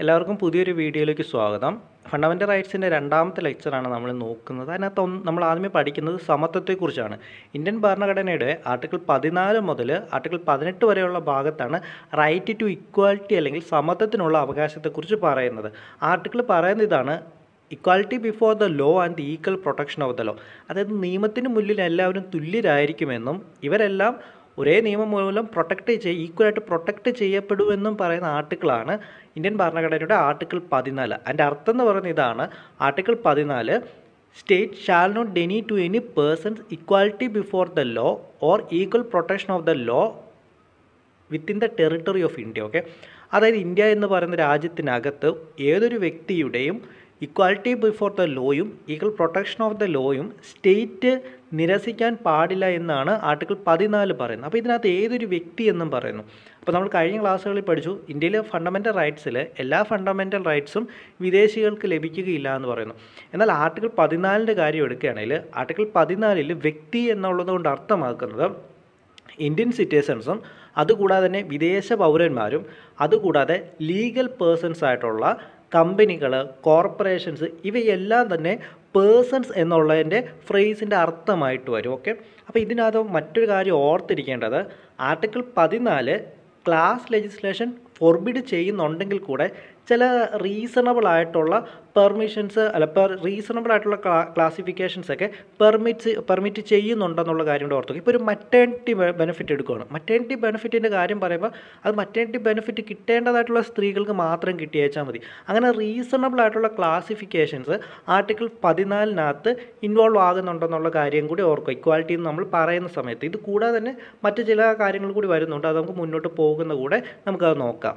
എല്ലാവർക്കും പുതിയൊരു വീഡിയോയിലേക്ക് സ്വാഗതം ഫണ്ടമെൻ്റൽ റൈറ്റ്സിൻ്റെ രണ്ടാമത്തെ ലെക്ചറാണ് നമ്മൾ നോക്കുന്നത് അതിനകത്ത് നമ്മൾ ആദ്യമേ പഠിക്കുന്നത് സമത്വത്തെക്കുറിച്ചാണ് ഇന്ത്യൻ ഭരണഘടനയുടെ ആർട്ടിക്കിൾ പതിനാല് മുതൽ ആർട്ടിക്കിൾ പതിനെട്ട് വരെയുള്ള ഭാഗത്താണ് റൈറ്റ് ടു ഇക്വാലിറ്റി അല്ലെങ്കിൽ സമത്വത്തിനുള്ള അവകാശത്തെക്കുറിച്ച് പറയുന്നത് ആർട്ടിക്കിൾ പറയുന്ന ഇതാണ് equality before the law and the equal protection of the law അതായത് നിയമത്തിന് മുന്നിൽ എല്ലാവരും തുല്യരായിരിക്കുമെന്നും ഇവരെല്ലാം ഒരേ നിയമം മൂലം പ്രൊട്ടക്റ്റ് ചെയ്യ ഈക്വലായിട്ട് പ്രൊട്ടക്റ്റ് ചെയ്യപ്പെടുമെന്നും പറയുന്ന ആർട്ടിക്കിളാണ് ഇന്ത്യൻ ഭരണഘടനയുടെ ആർട്ടിക്കിൾ പതിനാല് അതിൻ്റെ അർത്ഥം എന്ന് പറയുന്നത് ഇതാണ് ആർട്ടിക്കിൾ പതിനാല് state shall not deny to any persons equality before the law or equal protection of the law within the territory of India okay അതായത് ഇന്ത്യ എന്ന് പറയുന്ന രാജ്യത്തിനകത്ത് ഏതൊരു വ്യക്തിയുടെയും ഇക്വാലിറ്റി ബിഫോർ ദ ലോയും ഈക്വൽ പ്രൊട്ടക്ഷൻ ഓഫ് ദ ലോയും state നിരസിക്കാൻ പാടില്ല എന്നാണ് ആർട്ടിക്കിൾ പതിനാല് പറയുന്നത് അപ്പോൾ ഇതിനകത്ത് ഏതൊരു വ്യക്തി എന്നും പറയുന്നു അപ്പോൾ നമ്മൾ കഴിഞ്ഞ ക്ലാസ്സുകളിൽ പഠിച്ചു ഇന്ത്യയിലെ ഫണ്ടമെൻ്റൽ റൈറ്റ്സിൽ എല്ലാ ഫണ്ടമെൻ്റൽ റൈറ്റ്സും വിദേശികൾക്ക് ലഭിക്കുകയില്ല എന്ന് പറയുന്നു എന്നാൽ ആർട്ടിക്കിൾ പതിനാലിൻ്റെ കാര്യം എടുക്കുകയാണെങ്കിൽ ആർട്ടിക്കിൾ പതിനാലിൽ വ്യക്തി എന്നുള്ളത് കൊണ്ട് അർത്ഥമാക്കുന്നത് ഇന്ത്യൻ സിറ്റിസൺസും അതുകൂടാതെ തന്നെ വിദേശ പൗരന്മാരും അതുകൂടാതെ ലീഗൽ പേഴ്സൺസ് ആയിട്ടുള്ള കമ്പനികൾ കോർപ്പറേഷൻസ് ഇവയെല്ലാം തന്നെ പേഴ്സൺസ് എന്നുള്ളതിൻ്റെ ഫ്രേസിൻ്റെ അർത്ഥമായിട്ട് വരും ഓക്കെ അപ്പോൾ ഇതിനകത്ത് മറ്റൊരു കാര്യം ഓർത്തിരിക്കേണ്ടത് ആർട്ടിക്കിൾ പതിനാല് ക്ലാസ് ലെജിസ്ലേഷൻ ഫോർബിഡ് ചെയ്യുന്നുണ്ടെങ്കിൽ കൂടെ ചില റീസണബിൾ ആയിട്ടുള്ള പെർമിഷൻസ് അല്ല പെർ റീസണബിൾ ആയിട്ടുള്ള ക്ലാസിഫിക്കേഷൻസ് ഒക്കെ പെർമിറ്റ്സ് പെർമിറ്റ് ചെയ്യുന്നുണ്ടെന്നുള്ള കാര്യം കൂടെ ഓർത്തു ഇപ്പോൾ ഒരു മറ്റേണിറ്റി ബെനിഫിറ്റ് എടുക്കുകയാണ് മറ്റേണിറ്റി ബെനിഫിറ്റിൻ്റെ കാര്യം പറയുമ്പോൾ അത് മറ്റേണിറ്റി ബെനിഫിറ്റ് കിട്ടേണ്ടതായിട്ടുള്ള സ്ത്രീകൾക്ക് മാത്രം കിട്ടിയേച്ചാൽ മതി അങ്ങനെ റീസണബിൾ ആയിട്ടുള്ള ക്ലാസിഫിക്കേഷൻസ് ആർട്ടിക്കിൾ പതിനാലിനകത്ത് ഇൻവോൾവ് ആകുന്നുണ്ടെന്നുള്ള കാര്യം കൂടി ഓർക്കുക ഇക്വാലിറ്റി എന്ന് നമ്മൾ പറയുന്ന സമയത്ത് ഇത് കൂടാതെ തന്നെ മറ്റ് ചില കാര്യങ്ങൾ കൂടി വരുന്നുണ്ട് അത് നമുക്ക് മുന്നോട്ട് പോകുന്ന കൂടെ നമുക്കത് നോക്കാം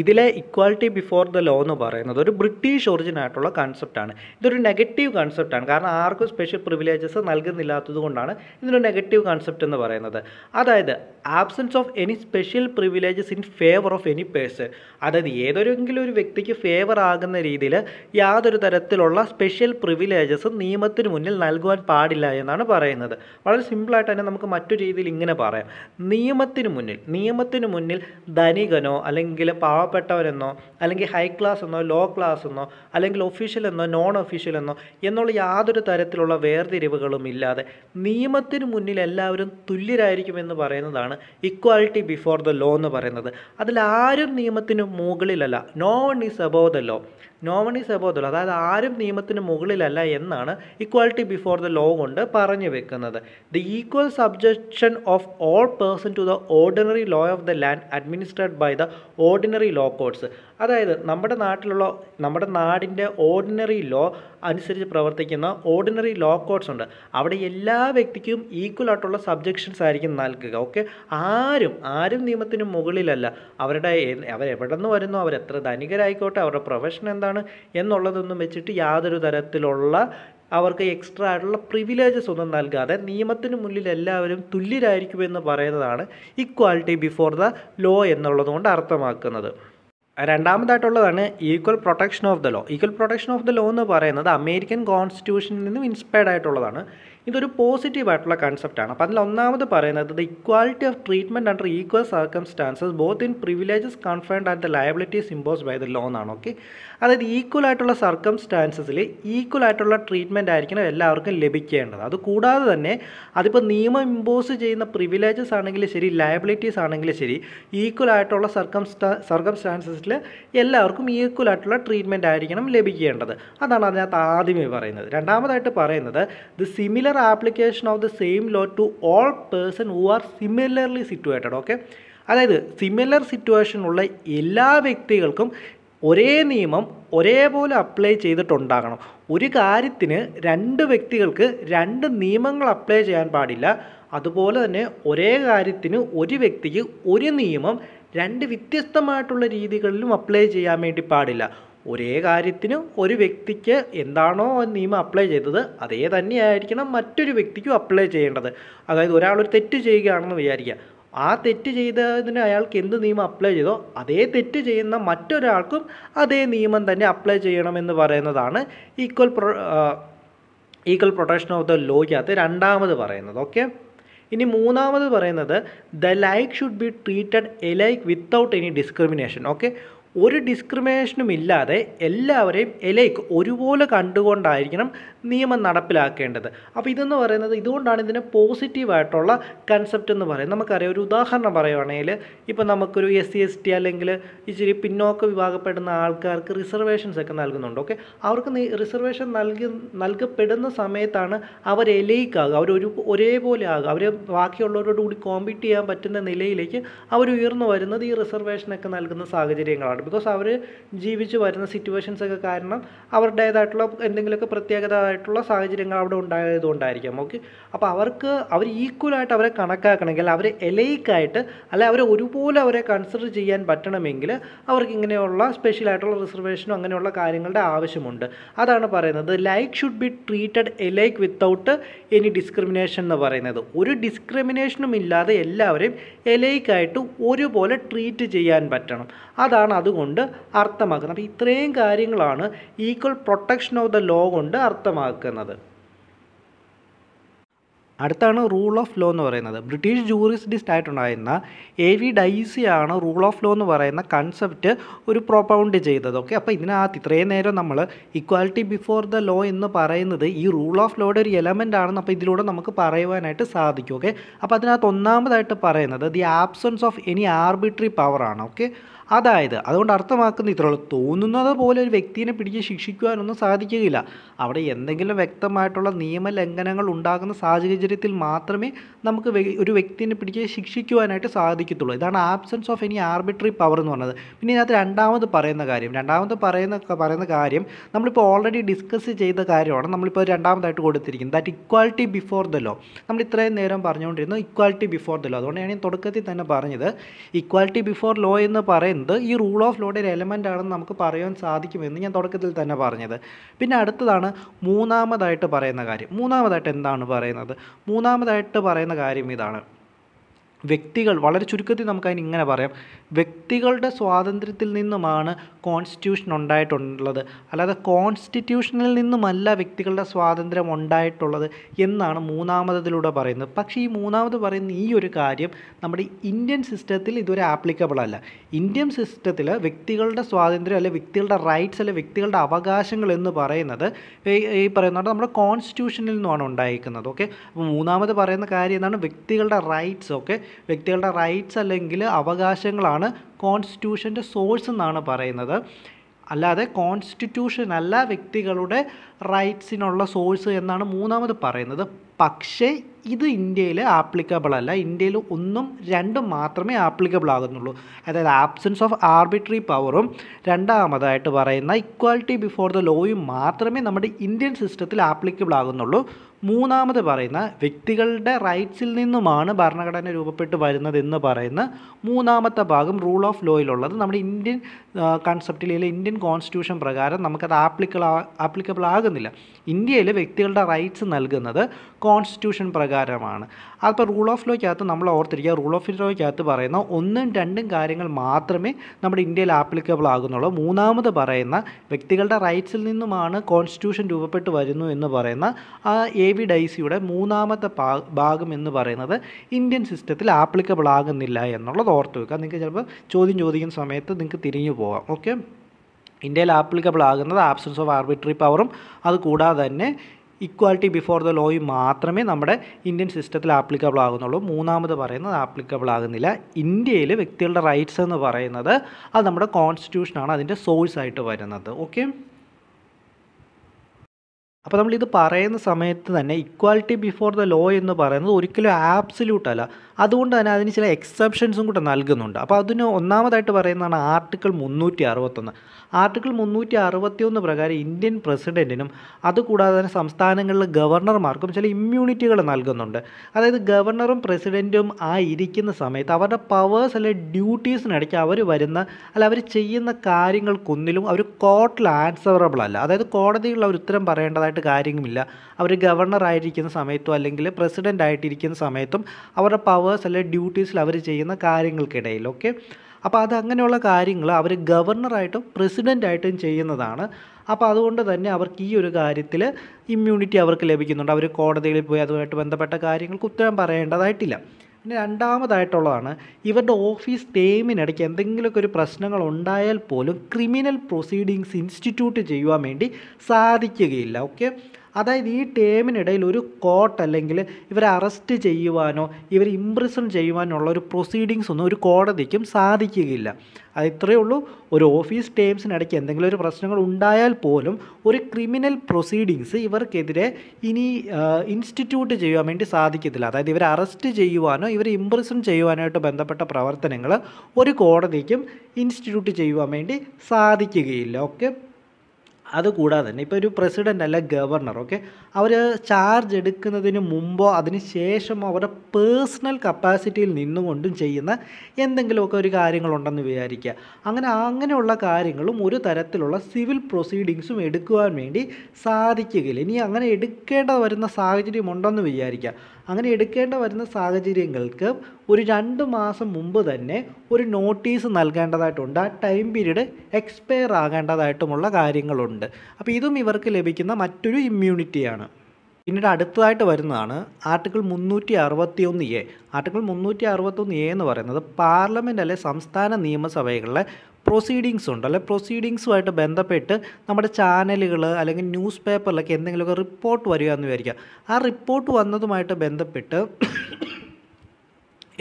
ഇതിലെ ഇക്വാലിറ്റി ബിഫോർ ദ ലോ എന്ന് പറയുന്നത് ഒരു ബ്രിട്ടീഷ് ഒറിജിൻ ആയിട്ടുള്ള കൺസെപ്റ്റാണ് ഇതൊരു നെഗറ്റീവ് കൺസെപ്റ്റാണ് കാരണം ആർക്കും സ്പെഷ്യൽ പ്രിവിലേജസ് നൽകുന്നില്ലാത്തത് കൊണ്ടാണ് ഇതിനൊരു നെഗറ്റീവ് കൺസെപ്റ്റ് എന്ന് പറയുന്നത് അതായത് absence of any special privileges in favour of any person അതായത് ഏതൊരെങ്കിലും ഒരു വ്യക്തിക്ക് ഫേവർ ആകുന്ന രീതിയിൽ യാതൊരു തരത്തിലുള്ള സ്പെഷ്യൽ പ്രിവിലേജസ് നിയമത്തിന് മുന്നിൽ നൽകുവാൻ പാടില്ല എന്നാണ് പറയുന്നത് വളരെ സിമ്പിളായിട്ട് തന്നെ നമുക്ക് മറ്റു രീതിയിൽ ഇങ്ങനെ പറയാം നിയമത്തിന് മുന്നിൽ നിയമത്തിന് മുന്നിൽ ധനികനോ അല്ലെങ്കിൽ പാ പാവപ്പെട്ടവരെന്നോ അല്ലെങ്കിൽ ഹൈ ക്ലാസ് എന്നോ ലോ ക്ലാസ് എന്നോ അല്ലെങ്കിൽ ഒഫീഷ്യൽ എന്നോ നോൺ ഒഫീഷ്യൽ എന്നോ എന്നുള്ള യാതൊരു തരത്തിലുള്ള വേർതിരിവുകളും ഇല്ലാതെ നിയമത്തിന് മുന്നിൽ എല്ലാവരും തുല്യരായിരിക്കുമെന്ന് പറയുന്നതാണ് ഇക്വാലിറ്റി ബിഫോർ ദ ലോ എന്ന് പറയുന്നത് അതിലാരും നിയമത്തിന് മുകളിലല്ല no one is above the law nominees above the law അതായത് ആരും നിയമത്തിന് മുകളിലല്ല എന്നാണ് ഇക്വാലിറ്റി ബിഫോർ ദ ലോ കൊണ്ട് പറഞ്ഞു വെക്കുന്നത് the equal subjection of all person to the ordinary law of the land administered by the ordinary law courts അതായത് നമ്മുടെ നാട്ടിലുള്ള നമ്മുടെ നാടിൻ്റെ ഓർഡിനറി ലോ അനുസരിച്ച് പ്രവർത്തിക്കുന്ന ഓർഡിനറി ലോ കോഡ്സ് ഉണ്ട് അവിടെ എല്ലാ വ്യക്തിക്കും ഈക്വൽ ആയിട്ടുള്ള സബ്ജക്ഷൻസ് ആയിരിക്കും നൽകുക ഓക്കെ ആരും ആരും നിയമത്തിന് മുകളിലല്ല അവരുടെ അവരെവിടെ നിന്ന് വരുന്നു അവരെത്ര ധനികരായിക്കോട്ടെ അവരുടെ പ്രൊഫഷൻ എന്താണ് എന്താണ് എന്നുള്ളതൊന്നും വെച്ചിട്ട് യാതൊരു തരത്തിലുള്ള അവർക്ക് എക്സ്ട്രാ ആയിട്ടുള്ള പ്രിവിലേജസ് ഒന്നും നൽകാതെ നിയമത്തിന് മുന്നിൽ എല്ലാവരും തുല്യരായിരിക്കുമെന്ന് പറയുന്നതാണ് ഇക്വാലിറ്റി ബിഫോർ ദ ലോ എന്നുള്ളതുകൊണ്ട് അർത്ഥമാക്കുന്നത് രണ്ടാമതായിട്ടുള്ളതാണ് equal protection of the law equal protection of the law എന്ന് പറയുന്നത് അമേരിക്കൻ കോൺസ്റ്റിറ്റ്യൂഷനിൽ നിന്നും ഇൻസ്പയർഡ് ആയിട്ടുള്ളതാണ് ഇതൊരു പോസിറ്റീവ് ആയിട്ടുള്ള കൺസെപ്റ്റാണ് അപ്പോൾ അതിൽ ഒന്നാമത് പറയുന്നത് the equality of treatment under equal circumstances both in privileges conferred and the liabilities impose by the law ആണ് ഓക്കെ അതായത് ഈക്വൽ ആയിട്ടുള്ള സർക്കംസ്റ്റാൻസസിൽ ഈക്വൽ ആയിട്ടുള്ള ട്രീറ്റ്മെൻറ്റ് ആയിരിക്കണം എല്ലാവർക്കും ലഭിക്കേണ്ടത് അത് കൂടാതെ തന്നെ അതിപ്പോൾ നിയമം ഇമ്പോസ് ചെയ്യുന്ന പ്രിവിലേജസ് ആണെങ്കിലും ശരി ലയബിലിറ്റീസ് ആണെങ്കിലും ശരി ഈക്വൽ ആയിട്ടുള്ള സർക്കംസ്റ്റാ സർക്കംസ്റ്റാൻസസിൽ എല്ലാവർക്കും ഈക്വൽ ആയിട്ടുള്ള ട്രീറ്റ്മെൻറ്റ് ആയിരിക്കണം ലഭിക്കേണ്ടത് അതാണ് അതിനകത്ത് ആദ്യമേ പറയുന്നത് രണ്ടാമതായിട്ട് പറയുന്നത് the similar clear application of the same law to all person who are similarly situated okay അതായത് സിമിലർ ഉള്ള എല്ലാ വ്യക്തികൾക്കും ഒരേ നിയമം ഒരേപോലെ അപ്ലൈ ചെയ്തിട്ടുണ്ടാകണം ഒരു കാര്യത്തിന് രണ്ട് വ്യക്തികൾക്ക് രണ്ട് നിയമങ്ങൾ അപ്ലൈ ചെയ്യാൻ പാടില്ല അതുപോലെ തന്നെ ഒരേ കാര്യത്തിന് ഒരു വ്യക്തിക്ക് ഒരു നിയമം രണ്ട് വ്യത്യസ്തമായിട്ടുള്ള രീതികളിലും അപ്ലൈ ചെയ്യാൻ വേണ്ടി പാടില്ല ഒരേ കാര്യത്തിന് ഒരു വ്യക്തിക്ക് എന്താണോ നിയമം അപ്ലൈ ചെയ്തത് അതേ തന്നെയായിരിക്കണം മറ്റൊരു വ്യക്തിക്കും അപ്ലൈ ചെയ്യേണ്ടത് അതായത് ഒരാളൊരു തെറ്റ് ചെയ്യുകയാണെന്ന് വിചാരിക്കുക ആ തെറ്റ് ചെയ്തതിന് അയാൾക്ക് എന്ത് നിയമം അപ്ലൈ ചെയ്തോ അതേ തെറ്റ് ചെയ്യുന്ന മറ്റൊരാൾക്കും അതേ നിയമം തന്നെ അപ്ലൈ ചെയ്യണമെന്ന് പറയുന്നതാണ് equal pro equal protection of the ലോയ്ക്കകത്ത് രണ്ടാമത് പറയുന്നത് ഓക്കെ ഇനി മൂന്നാമത് പറയുന്നത് the like should be treated alike without any discrimination okay ഒരു ഡിസ്ക്രിമിനേഷനും ഇല്ലാതെ എല്ലാവരെയും എലൈക്ക് ഒരുപോലെ കണ്ടുകൊണ്ടായിരിക്കണം നിയമം നടപ്പിലാക്കേണ്ടത് അപ്പോൾ ഇതെന്ന് പറയുന്നത് ഇതുകൊണ്ടാണ് ഇതിന് പോസിറ്റീവായിട്ടുള്ള കൺസെപ്റ്റ് എന്ന് പറയുന്നത് നമുക്കറിയാം ഒരു ഉദാഹരണം പറയുവാണെങ്കിൽ ഇപ്പോൾ നമുക്കൊരു എസ് സി എസ് ടി അല്ലെങ്കിൽ ഇച്ചിരി പിന്നോക്ക വിഭാഗപ്പെടുന്ന ആൾക്കാർക്ക് റിസർവേഷൻസ് ഒക്കെ നൽകുന്നുണ്ട് ഓക്കെ അവർക്ക് റിസർവേഷൻ നൽകി നൽകപ്പെടുന്ന സമയത്താണ് അവർ എലൈക്കാകുക അവർ ഒരു ഒരേപോലെ ആകുക അവർ ബാക്കിയുള്ളവരോട് കൂടി കോമ്പീറ്റ് ചെയ്യാൻ പറ്റുന്ന നിലയിലേക്ക് അവർ ഉയർന്നു വരുന്നത് ഈ റിസർവേഷനൊക്കെ നൽകുന്ന സാഹചര്യങ്ങളാണ് പാട് ബിക്കോസ് അവർ ജീവിച്ച് വരുന്ന സിറ്റുവേഷൻസ് ഒക്കെ കാരണം അവരുടേതായിട്ടുള്ള എന്തെങ്കിലുമൊക്കെ പ്രത്യേകതയായിട്ടുള്ള സാഹചര്യങ്ങൾ അവിടെ ഉണ്ടായതുകൊണ്ടായിരിക്കാം ഓക്കെ അപ്പോൾ അവർക്ക് അവർ ഈക്വലായിട്ട് അവരെ കണക്കാക്കണമെങ്കിൽ അവരെ എലൈക്കായിട്ട് അല്ലെ അവരെ ഒരുപോലെ അവരെ കൺസിഡർ ചെയ്യാൻ പറ്റണമെങ്കിൽ അവർക്ക് ഇങ്ങനെയുള്ള സ്പെഷ്യലായിട്ടുള്ള റിസർവേഷനും അങ്ങനെയുള്ള കാര്യങ്ങളുടെ ആവശ്യമുണ്ട് അതാണ് പറയുന്നത് like should be treated alike without any discrimination എന്ന് പറയുന്നത് ഒരു ഡിസ്ക്രിമിനേഷനും ഇല്ലാതെ എല്ലാവരെയും എലൈക്കായിട്ട് ഒരുപോലെ ട്രീറ്റ് ചെയ്യാൻ പറ്റണം അതാണ് അത് അതുകൊണ്ട് അർത്ഥമാക്കുന്നത് അപ്പോൾ ഇത്രയും കാര്യങ്ങളാണ് equal protection of the law കൊണ്ട് അർത്ഥമാക്കുന്നത് അടുത്താണ് റൂൾ ഓഫ് ലോ എന്ന് പറയുന്നത് ബ്രിട്ടീഷ് ജൂറിസ്ഡിസ്റ്റ് ആയിട്ടുണ്ടായിരുന്ന എ വി ഡൈസിയാണ് റൂൾ ഓഫ് ലോ എന്ന് പറയുന്ന കൺസെപ്റ്റ് ഒരു പ്രൊപ്പൗണ്ട് ചെയ്തത് ഓക്കെ അപ്പോൾ ഇതിനകത്ത് ഇത്രയും നേരം നമ്മൾ ഇക്വാലിറ്റി ബിഫോർ ദ ലോ എന്ന് പറയുന്നത് ഈ റൂൾ ഓഫ് ലോയുടെ ഒരു എലമെൻ്റ് ആണെന്ന് അപ്പോൾ ഇതിലൂടെ നമുക്ക് പറയുവാനായിട്ട് സാധിക്കും ഓക്കെ അപ്പോൾ അതിനകത്ത് ഒന്നാമതായിട്ട് പറയുന്നത് the absence of any arbitrary power ആണ് ഓക്കെ അതായത് അതുകൊണ്ട് അർത്ഥമാക്കുന്ന ഇത്രയുള്ള തോന്നുന്നത് പോലെ ഒരു വ്യക്തിയെ പിടിച്ച് ശിക്ഷിക്കുവാനൊന്നും സാധിക്കുകയില്ല അവിടെ എന്തെങ്കിലും വ്യക്തമായിട്ടുള്ള നിയമലംഘനങ്ങൾ ഉണ്ടാകുന്ന സാഹചര്യത്തിൽ മാത്രമേ നമുക്ക് ഒരു വ്യക്തിനെ പിടിച്ച് ശിക്ഷിക്കുവാനായിട്ട് സാധിക്കത്തുള്ളൂ ഇതാണ് absence of any arbitrary power എന്ന് പറയുന്നത് പിന്നെ ഇതിനകത്ത് രണ്ടാമത് പറയുന്ന കാര്യം രണ്ടാമത് പറയുന്ന പറയുന്ന കാര്യം നമ്മളിപ്പോൾ ഓൾറെഡി ഡിസ്കസ് ചെയ്ത കാര്യമാണ് നമ്മളിപ്പോൾ രണ്ടാമതായിട്ട് കൊടുത്തിരിക്കുന്നത് that equality before the law നമ്മൾ ഇത്രയും നേരം പറഞ്ഞുകൊണ്ടിരുന്നത് ഇക്വാലിറ്റി ബിഫോർ ദ ലോ അതുകൊണ്ടാണ് ഞാൻ തുടക്കത്തിൽ തന്നെ പറഞ്ഞത് ഇക്വാലിറ്റി ബിഫോർ ലോ എന്ന് പറയുന്നത് ഉണ്ട് ഈ റൂൾ ഓഫ് ലോയുടെ ഒരു എലമെൻ്റ് ആണെന്ന് നമുക്ക് പറയാൻ സാധിക്കുമെന്ന് ഞാൻ തുടക്കത്തിൽ തന്നെ പറഞ്ഞത് പിന്നെ അടുത്തതാണ് മൂന്നാമതായിട്ട് പറയുന്ന കാര്യം മൂന്നാമതായിട്ട് എന്താണ് പറയുന്നത് മൂന്നാമതായിട്ട് പറയുന്ന കാര്യം ഇതാണ് വ്യക്തികൾ വളരെ ചുരുക്കത്തിൽ നമുക്കതിന് ഇങ്ങനെ പറയാം വ്യക്തികളുടെ സ്വാതന്ത്ര്യത്തിൽ നിന്നുമാണ് കോൺസ്റ്റിറ്റ്യൂഷൻ ഉണ്ടായിട്ടുള്ളത് അല്ലാതെ കോൺസ്റ്റിറ്റ്യൂഷനിൽ നിന്നുമല്ല വ്യക്തികളുടെ സ്വാതന്ത്ര്യം ഉണ്ടായിട്ടുള്ളത് എന്നാണ് മൂന്നാമതിലൂടെ പറയുന്നത് പക്ഷേ ഈ മൂന്നാമത് പറയുന്ന ഈ ഒരു കാര്യം നമ്മുടെ ഇന്ത്യൻ സിസ്റ്റത്തിൽ ഇതുവരെ ആപ്ലിക്കബിൾ അല്ല ഇന്ത്യൻ സിസ്റ്റത്തിൽ വ്യക്തികളുടെ സ്വാതന്ത്ര്യം അല്ലെ വ്യക്തികളുടെ റൈറ്റ്സ് അല്ലെ വ്യക്തികളുടെ അവകാശങ്ങൾ എന്ന് പറയുന്നത് ഈ പറയുന്നത് നമ്മുടെ കോൺസ്റ്റിറ്റ്യൂഷനിൽ നിന്നുമാണ് ഉണ്ടായിരിക്കുന്നത് ഓക്കെ അപ്പോൾ മൂന്നാമത് പറയുന്ന കാര്യം എന്താണ് വ്യക്തികളുടെ റൈറ്റ്സ് ഓക്കെ വ്യക്തികളുടെ റൈറ്റ്സ് അല്ലെങ്കിൽ അവകാശങ്ങളാണ് കോൺസ്റ്റിറ്റ്യൂഷൻ്റെ സോഴ്സ് എന്നാണ് പറയുന്നത് അല്ലാതെ കോൺസ്റ്റിറ്റ്യൂഷൻ അല്ല വ്യക്തികളുടെ റൈറ്റ്സിനുള്ള സോഴ്സ് എന്നാണ് മൂന്നാമത് പറയുന്നത് പക്ഷേ ഇത് ഇന്ത്യയിൽ ആപ്ലിക്കബിൾ അല്ല ഇന്ത്യയിൽ ഒന്നും രണ്ടും മാത്രമേ ആപ്ലിക്കബിൾ ആകുന്നുള്ളൂ അതായത് ആബ്സൻസ് ഓഫ് ആർബിട്രറി പവറും രണ്ടാമതായിട്ട് പറയുന്ന ഇക്വാലിറ്റി ബിഫോർ ദ ലോയും മാത്രമേ നമ്മുടെ ഇന്ത്യൻ സിസ്റ്റത്തിൽ ആപ്ലിക്കബിൾ ആകുന്നുള്ളൂ മൂന്നാമത് പറയുന്ന വ്യക്തികളുടെ റൈറ്റ്സിൽ നിന്നുമാണ് ഭരണഘടന രൂപപ്പെട്ട് വരുന്നത് എന്ന് പറയുന്ന മൂന്നാമത്തെ ഭാഗം റൂൾ ഓഫ് ലോയിലുള്ളത് നമ്മുടെ ഇന്ത്യൻ കൺസെപ്റ്റിൽ ഇന്ത്യൻ കോൺസ്റ്റിറ്റ്യൂഷൻ പ്രകാരം നമുക്കത് ആപ്ലിക്കബിൾ ആപ്ലിക്കബിൾ ആകുന്നില്ല ഇന്ത്യയിൽ വ്യക്തികളുടെ റൈറ്റ്സ് നൽകുന്നത് കോൺസ്റ്റിറ്റ്യൂഷൻ പ്രകാരമാണ് അപ്പോൾ റൂൾ ഓഫ് ലോയ്ക്കകത്ത് നമ്മൾ ഓർത്തിരിക്കുക റൂൾ ഓഫ് ലോയ്ക്കകത്ത് പറയുന്ന ഒന്നും രണ്ടും കാര്യങ്ങൾ മാത്രമേ നമ്മുടെ ഇന്ത്യയിൽ ആപ്ലിക്കബിൾ ആകുന്നുള്ളൂ മൂന്നാമത് പറയുന്ന വ്യക്തികളുടെ റൈറ്റ്സിൽ നിന്നുമാണ് കോൺസ്റ്റിറ്റ്യൂഷൻ രൂപപ്പെട്ടു വരുന്നു എന്ന് പറയുന്ന ആ എ വി ഡൈ സിയുടെ മൂന്നാമത്തെ ഭാഗം എന്ന് പറയുന്നത് ഇന്ത്യൻ സിസ്റ്റത്തിൽ ആപ്ലിക്കബിൾ ആകുന്നില്ല എന്നുള്ളത് ഓർത്ത് വെക്കുക നിങ്ങൾക്ക് ചിലപ്പോൾ ചോദ്യം ചോദിക്കുന്ന സമയത്ത് നിങ്ങൾക്ക് തിരിഞ്ഞു പോകാം ഓക്കെ ഇന്ത്യയിൽ ആപ്ലിക്കബിൾ ആകുന്നത് ആബ്സൻസ് ഓഫ് ആർബിട്രറി പവറും അതുകൂടാതെ തന്നെ ഇക്വാലിറ്റി ബിഫോർ ദ ലോയിൽ മാത്രമേ നമ്മുടെ ഇന്ത്യൻ സിസ്റ്റത്തിൽ ആപ്ലിക്കബിൾ ആകുന്നുള്ളൂ മൂന്നാമത് പറയുന്നത് ആപ്ലിക്കബിൾ ആകുന്നില്ല ഇന്ത്യയിൽ വ്യക്തികളുടെ റൈറ്റ്സ് എന്ന് പറയുന്നത് അത് നമ്മുടെ കോൺസ്റ്റിറ്റ്യൂഷനാണ് അതിൻ്റെ സോഴ്സ് ആയിട്ട് വരുന്നത് ഓക്കെ അപ്പോൾ നമ്മൾ ഇത് പറയുന്ന സമയത്ത് തന്നെ ഇക്വാലിറ്റി ബിഫോർ ദ ലോ എന്ന് പറയുന്നത് ഒരിക്കലും ആബ്സല്യൂട്ട് അല്ല അതുകൊണ്ട് തന്നെ അതിന് ചില എക്സെപ്ഷൻസും കൂടെ നൽകുന്നുണ്ട് അപ്പോൾ അതിന് ഒന്നാമതായിട്ട് പറയുന്നതാണ് ആർട്ടിക്കിൾ മുന്നൂറ്റി അറുപത്തൊന്ന് ആർട്ടിക്കിൾ മുന്നൂറ്റി അറുപത്തിയൊന്ന് പ്രകാരം ഇന്ത്യൻ പ്രസിഡൻറ്റിനും അതുകൂടാതെ തന്നെ സംസ്ഥാനങ്ങളിലെ ഗവർണർമാർക്കും ചില ഇമ്മ്യൂണിറ്റികൾ നൽകുന്നുണ്ട് അതായത് ഗവർണറും പ്രസിഡൻറ്റും ആ ഇരിക്കുന്ന സമയത്ത് അവരുടെ പവേഴ്സ് അല്ലെ ഡ്യൂട്ടീസിനിടയ്ക്ക് അവർ വരുന്ന അല്ല അവർ ചെയ്യുന്ന കാര്യങ്ങൾക്കൊന്നിലും അവർ കോർട്ടിൽ ആൻസറബിൾ അല്ല അതായത് കോടതികളിൽ അവർ ഉത്തരം പറയേണ്ടതായിട്ട് പറഞ്ഞിട്ട് കാര്യമില്ല അവർ ഗവർണർ ആയിരിക്കുന്ന സമയത്തോ അല്ലെങ്കിൽ പ്രസിഡൻ്റ് ആയിട്ടിരിക്കുന്ന സമയത്തും അവരുടെ പവേഴ്സ് അല്ലെങ്കിൽ ഡ്യൂട്ടീസിൽ അവർ ചെയ്യുന്ന കാര്യങ്ങൾക്കിടയിൽ ഓക്കെ അപ്പോൾ അത് അങ്ങനെയുള്ള കാര്യങ്ങൾ അവർ ഗവർണറായിട്ടും പ്രസിഡൻ്റായിട്ടും ചെയ്യുന്നതാണ് അപ്പോൾ അതുകൊണ്ട് തന്നെ അവർക്ക് ഈ ഒരു കാര്യത്തിൽ ഇമ്മ്യൂണിറ്റി അവർക്ക് ലഭിക്കുന്നുണ്ട് അവർ കോടതിയിൽ പോയി അതുമായിട്ട് ബന്ധപ്പെട്ട കാര്യങ്ങൾക്ക് ഉത്തരം പറയേണ്ടതായിട്ടില്ല പിന്നെ രണ്ടാമതായിട്ടുള്ളതാണ് ഇവരുടെ ഓഫീസ് ടൈമിനിടയ്ക്ക് എന്തെങ്കിലുമൊക്കെ ഒരു പ്രശ്നങ്ങൾ ഉണ്ടായാൽ പോലും ക്രിമിനൽ പ്രൊസീഡിങ്സ് ഇൻസ്റ്റിറ്റ്യൂട്ട് ചെയ്യുവാൻ വേണ്ടി സാധിക്കുകയില്ല ഓക്കെ അതായത് ഈ ടേമിനിടയിൽ ഒരു കോർട്ട് അല്ലെങ്കിൽ ഇവരെ അറസ്റ്റ് ചെയ്യുവാനോ ഇവരെ ഇംപ്രിസൺ ചെയ്യുവാനോ ഉള്ള ഒരു പ്രൊസീഡിങ്സ് ഒന്നും ഒരു കോടതിക്കും സാധിക്കുകയില്ല അത് ഇത്രയേ ഉള്ളൂ ഒരു ഓഫീസ് ടേംസിനിടയ്ക്ക് എന്തെങ്കിലും ഒരു പ്രശ്നങ്ങൾ ഉണ്ടായാൽ പോലും ഒരു ക്രിമിനൽ പ്രൊസീഡിങ്സ് ഇവർക്കെതിരെ ഇനി ഇൻസ്റ്റിറ്റ്യൂട്ട് ചെയ്യുവാൻ വേണ്ടി സാധിക്കത്തില്ല അതായത് ഇവരെ അറസ്റ്റ് ചെയ്യുവാനോ ഇവരെ ഇംപ്രസൺ ചെയ്യുവാനായിട്ട് ബന്ധപ്പെട്ട പ്രവർത്തനങ്ങൾ ഒരു കോടതിക്കും ഇൻസ്റ്റിറ്റ്യൂട്ട് ചെയ്യുവാൻ വേണ്ടി സാധിക്കുകയില്ല ഓക്കെ അതുകൂടാതെ തന്നെ ഇപ്പോൾ ഒരു പ്രസിഡൻ്റ് അല്ല ഗവർണർ ഓക്കെ അവർ ചാർജ് എടുക്കുന്നതിന് മുമ്പോ അതിന് ശേഷമോ അവരുടെ പേഴ്സണൽ കപ്പാസിറ്റിയിൽ നിന്നുകൊണ്ടും ചെയ്യുന്ന എന്തെങ്കിലുമൊക്കെ ഒരു കാര്യങ്ങളുണ്ടെന്ന് വിചാരിക്കുക അങ്ങനെ അങ്ങനെയുള്ള കാര്യങ്ങളും ഒരു തരത്തിലുള്ള സിവിൽ പ്രൊസീഡിങ്സും എടുക്കുവാൻ വേണ്ടി സാധിക്കുകയില്ല ഇനി അങ്ങനെ എടുക്കേണ്ട വരുന്ന സാഹചര്യമുണ്ടെന്ന് വിചാരിക്കുക അങ്ങനെ എടുക്കേണ്ട വരുന്ന സാഹചര്യങ്ങൾക്ക് ഒരു രണ്ട് മാസം മുമ്പ് തന്നെ ഒരു നോട്ടീസ് നൽകേണ്ടതായിട്ടുണ്ട് ആ ടൈം പീരീഡ് എക്സ്പയർ ആകേണ്ടതായിട്ടുമുള്ള കാര്യങ്ങളുണ്ട് അപ്പോൾ ഇതും ഇവർക്ക് ലഭിക്കുന്ന മറ്റൊരു ഇമ്മ്യൂണിറ്റിയാണ് പിന്നീട് അടുത്തതായിട്ട് വരുന്നതാണ് ആർട്ടിക്കിൾ മുന്നൂറ്റി അറുപത്തി ഒന്ന് എ ആർട്ടിക്കിൾ മുന്നൂറ്റി അറുപത്തൊന്ന് എ എന്ന് പറയുന്നത് പാർലമെൻ്റ് അല്ലെ സംസ്ഥാന നിയമസഭകളിലെ പ്രൊസീഡിങ്സ് ഉണ്ട് അല്ലെ പ്രൊസീഡിങ്സുമായിട്ട് ബന്ധപ്പെട്ട് നമ്മുടെ ചാനലുകൾ അല്ലെങ്കിൽ ന്യൂസ് പേപ്പറിലൊക്കെ എന്തെങ്കിലുമൊക്കെ റിപ്പോർട്ട് വരിക എന്ന് വിചാരിക്കുക ആ റിപ്പോർട്ട് വന്നതുമായിട്ട് ബന്ധപ്പെട്ട്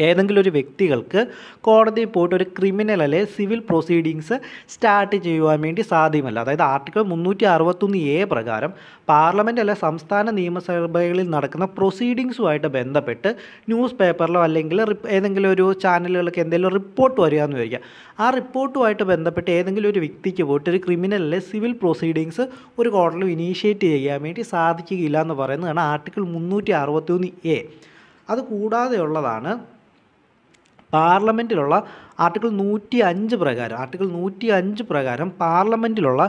ഏതെങ്കിലും ഒരു വ്യക്തികൾക്ക് കോടതിയിൽ പോയിട്ട് ഒരു ക്രിമിനൽ അല്ലെ സിവിൽ പ്രൊസീഡിങ്സ് സ്റ്റാർട്ട് ചെയ്യുവാൻ വേണ്ടി സാധ്യമല്ല അതായത് ആർട്ടിക്കിൾ മുന്നൂറ്റി അറുപത്തൊന്ന് എ പ്രകാരം പാർലമെൻ്റ് അല്ലെ സംസ്ഥാന നിയമസഭകളിൽ നടക്കുന്ന പ്രൊസീഡിങ്സുമായിട്ട് ബന്ധപ്പെട്ട് ന്യൂസ് പേപ്പറിലോ അല്ലെങ്കിൽ ഏതെങ്കിലും ഒരു ചാനലുകൾക്ക് എന്തെങ്കിലും റിപ്പോർട്ട് വരിക എന്ന് ചോദിക്കുക ആ റിപ്പോർട്ടുമായിട്ട് ബന്ധപ്പെട്ട് ഏതെങ്കിലും ഒരു വ്യക്തിക്ക് പോയിട്ട് ഒരു ക്രിമിനൽ അല്ലെ സിവിൽ പ്രൊസീഡിങ്സ് ഒരു കോടതിയിൽ ഇനീഷ്യേറ്റ് ചെയ്യാൻ വേണ്ടി സാധിക്കുകയില്ല എന്ന് പറയുന്നതാണ് ആർട്ടിക്കിൾ മുന്നൂറ്റി അറുപത്തൊന്ന് എ അത് കൂടാതെയുള്ളതാണ് പാർലമെൻറ്റിലുള്ള ആർട്ടിക്കിൾ നൂറ്റി അഞ്ച് പ്രകാരം ആർട്ടിക്കിൾ നൂറ്റി അഞ്ച് പ്രകാരം പാർലമെൻറ്റിലുള്ള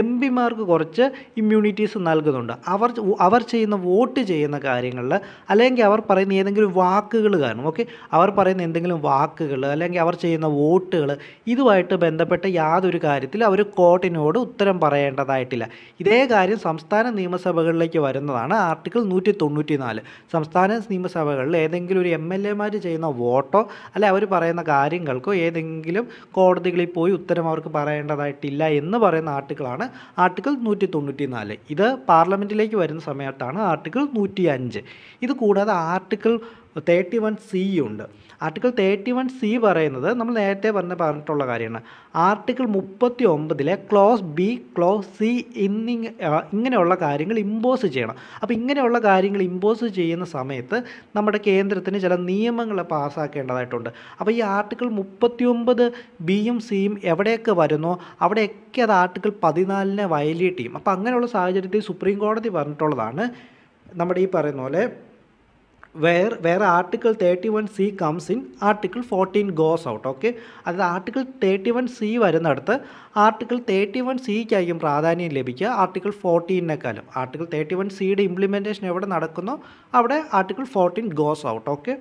എം പിമാർക്ക് കുറച്ച് ഇമ്മ്യൂണിറ്റീസ് നൽകുന്നുണ്ട് അവർ അവർ ചെയ്യുന്ന വോട്ട് ചെയ്യുന്ന കാര്യങ്ങളിൽ അല്ലെങ്കിൽ അവർ പറയുന്ന ഏതെങ്കിലും വാക്കുകൾ കാരണം ഓക്കെ അവർ പറയുന്ന എന്തെങ്കിലും വാക്കുകൾ അല്ലെങ്കിൽ അവർ ചെയ്യുന്ന വോട്ടുകൾ ഇതുമായിട്ട് ബന്ധപ്പെട്ട യാതൊരു കാര്യത്തിൽ അവർ കോർട്ടിനോട് ഉത്തരം പറയേണ്ടതായിട്ടില്ല ഇതേ കാര്യം സംസ്ഥാന നിയമസഭകളിലേക്ക് വരുന്നതാണ് ആർട്ടിക്കിൾ നൂറ്റി തൊണ്ണൂറ്റി നാല് സംസ്ഥാന നിയമസഭകളിൽ ഏതെങ്കിലും ഒരു എം എൽ എമാർ ചെയ്യുന്ന വോട്ടോ എന്നാൽ അവർ പറയുന്ന കാര്യങ്ങൾക്കോ ഏതെങ്കിലും കോടതികളിൽ പോയി ഉത്തരം അവർക്ക് പറയേണ്ടതായിട്ടില്ല എന്ന് പറയുന്ന ആർട്ടിക്കിളാണ് ആർട്ടിക്കിൾ നൂറ്റി തൊണ്ണൂറ്റി നാല് ഇത് പാർലമെൻറ്റിലേക്ക് വരുന്ന സമയത്താണ് ആർട്ടിക്കിൾ നൂറ്റി അഞ്ച് ഇത് കൂടാതെ ആർട്ടിക്കിൾ തേർട്ടി വൺ സി ഉണ്ട് ആർട്ടിക്കിൾ തേർട്ടി വൺ സി പറയുന്നത് നമ്മൾ നേരത്തെ പറഞ്ഞ പറഞ്ഞിട്ടുള്ള കാര്യമാണ് ആർട്ടിക്കിൾ മുപ്പത്തി ഒമ്പതിലെ ക്ലോസ് ബി ക്ലോസ് സി എന്നി ഇങ്ങനെയുള്ള കാര്യങ്ങൾ ഇമ്പോസ് ചെയ്യണം അപ്പോൾ ഇങ്ങനെയുള്ള കാര്യങ്ങൾ ഇമ്പോസ് ചെയ്യുന്ന സമയത്ത് നമ്മുടെ കേന്ദ്രത്തിന് ചില നിയമങ്ങൾ പാസ്സാക്കേണ്ടതായിട്ടുണ്ട് അപ്പോൾ ഈ ആർട്ടിക്കിൾ മുപ്പത്തി ഒമ്പത് ബിയും സിയും എവിടെയൊക്കെ വരുന്നോ അവിടെയൊക്കെ അത് ആർട്ടിക്കിൾ പതിനാലിനെ വയലേറ്റ് ചെയ്യും അപ്പോൾ അങ്ങനെയുള്ള സാഹചര്യത്തിൽ സുപ്രീം കോടതി പറഞ്ഞിട്ടുള്ളതാണ് നമ്മുടെ ഈ പറയുന്ന പോലെ where where article thirty one C comes in article fourteen goes out okay അതായത് ആർട്ടിക്കിൾ തേർട്ടി വൺ സി വരുന്നിടത്ത് ആർട്ടിക്കിൾ തേർട്ടി വൺ സിക്കായിരിക്കും പ്രാധാന്യം ലഭിക്കുക ആർട്ടിക്കിൾ ഫോർട്ടീനേക്കാളും ആർട്ടിക്കിൾ തേർട്ടി വൺ സിയുടെ ഇംപ്ലിമെൻറ്റേഷൻ എവിടെ നടക്കുന്നോ അവിടെ article fourteen goes out okay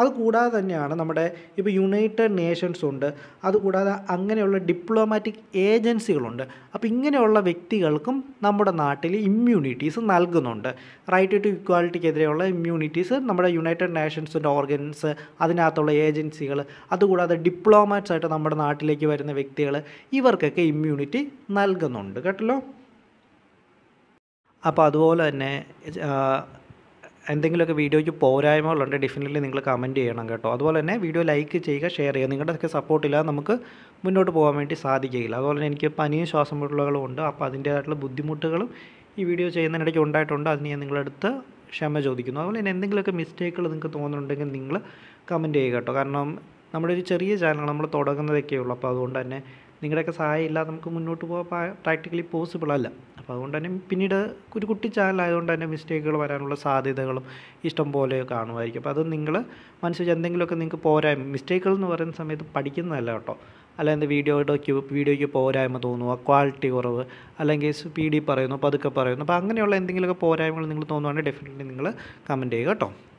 അതുകൂടാതെ തന്നെയാണ് നമ്മുടെ ഇപ്പോൾ യുണൈറ്റഡ് നേഷൻസ് ഉണ്ട് അതുകൂടാതെ അങ്ങനെയുള്ള ഡിപ്ലോമാറ്റിക് ഏജൻസികളുണ്ട് അപ്പോൾ ഇങ്ങനെയുള്ള വ്യക്തികൾക്കും നമ്മുടെ നാട്ടിൽ ഇമ്മ്യൂണിറ്റീസ് നൽകുന്നുണ്ട് റൈറ്റ് ടു ഇക്വാലിറ്റിക്കെതിരെയുള്ള ഇമ്മ്യൂണിറ്റീസ് നമ്മുടെ യുണൈറ്റഡ് നേഷൻസിൻ്റെ ഓർഗൻസ് അതിനകത്തുള്ള ഏജൻസികൾ അതുകൂടാതെ ഡിപ്ലോമാറ്റ്സ് ആയിട്ട് നമ്മുടെ നാട്ടിലേക്ക് വരുന്ന വ്യക്തികൾ ഇവർക്കൊക്കെ ഇമ്മ്യൂണിറ്റി നൽകുന്നുണ്ട് കേട്ടല്ലോ അപ്പോൾ അതുപോലെ തന്നെ എന്തെങ്കിലുമൊക്കെ വീഡിയോയ്ക്ക് പോരായ്മകളുണ്ട് ഡെഫിനറ്റ്ലി നിങ്ങൾ കമൻറ്റ് ചെയ്യണം കേട്ടോ അതുപോലെ തന്നെ വീഡിയോ ലൈക്ക് ചെയ്യുക ഷെയർ ചെയ്യുക നിങ്ങളുടെയൊക്കെ സപ്പോർട്ടില്ലാതെ നമുക്ക് മുന്നോട്ട് പോകാൻ വേണ്ടി സാധിക്കുകയില്ല അതുപോലെ തന്നെ എനിക്ക് പനിയും ശ്വാസം മുട്ടലുകളും ഉണ്ട് അപ്പോൾ അതിൻ്റേതായിട്ടുള്ള ബുദ്ധിമുട്ടുകളും ഈ വീഡിയോ ചെയ്യുന്നതിനിടയ്ക്ക് ഉണ്ടായിട്ടുണ്ട് അതിന് ഞാൻ നിങ്ങളെടുത്ത് ക്ഷമ ചോദിക്കുന്നു അതുപോലെ തന്നെ എന്തെങ്കിലുമൊക്കെ മിസ്റ്റേക്കുകൾ നിങ്ങൾക്ക് തോന്നുന്നുണ്ടെങ്കിൽ നിങ്ങൾ കമൻറ്റ് ചെയ്യുക കേട്ടോ കാരണം നമ്മുടെ ഒരു ചെറിയ ചാനൽ നമ്മൾ തുടങ്ങുന്നതൊക്കെയുള്ളൂ അപ്പോൾ അതുകൊണ്ട് തന്നെ നിങ്ങളുടെയൊക്കെ സഹായം ഇല്ലാതെ നമുക്ക് മുന്നോട്ട് പോകാൻ പ്രാക്ടിക്കലി പോസിബിൾ അല്ല അപ്പോൾ അതുകൊണ്ട് തന്നെ പിന്നീട് ഒരു കുട്ടി ചാനലായതുകൊണ്ട് തന്നെ മിസ്റ്റേക്കുകൾ വരാനുള്ള സാധ്യതകളും ഇഷ്ടം പോലെ കാണുമായിരിക്കും അപ്പോൾ അത് നിങ്ങൾ മനസ്സിൽ എന്തെങ്കിലുമൊക്കെ നിങ്ങൾക്ക് പോരായ്മ മിസ്റ്റേക്കുകൾ എന്ന് പറയുന്ന സമയത്ത് പഠിക്കുന്നതല്ല കേട്ടോ അല്ലെങ്കിൽ വീഡിയോയുടെ വീഡിയോയ്ക്ക് പോരായ്മ തോന്നുക ക്വാളിറ്റി കുറവ് അല്ലെങ്കിൽ സ്പീഡിൽ പറയുന്നു പതുക്കെ പറയുന്നു അപ്പോൾ അങ്ങനെയുള്ള എന്തെങ്കിലുമൊക്കെ പോരായ്മകൾ നിങ്ങൾ തോന്നുവാണെങ്കിൽ ഡെഫിനറ്റ്ലി നിങ്ങൾ കമൻറ്റ് ചെയ്യുക കേട്ടോ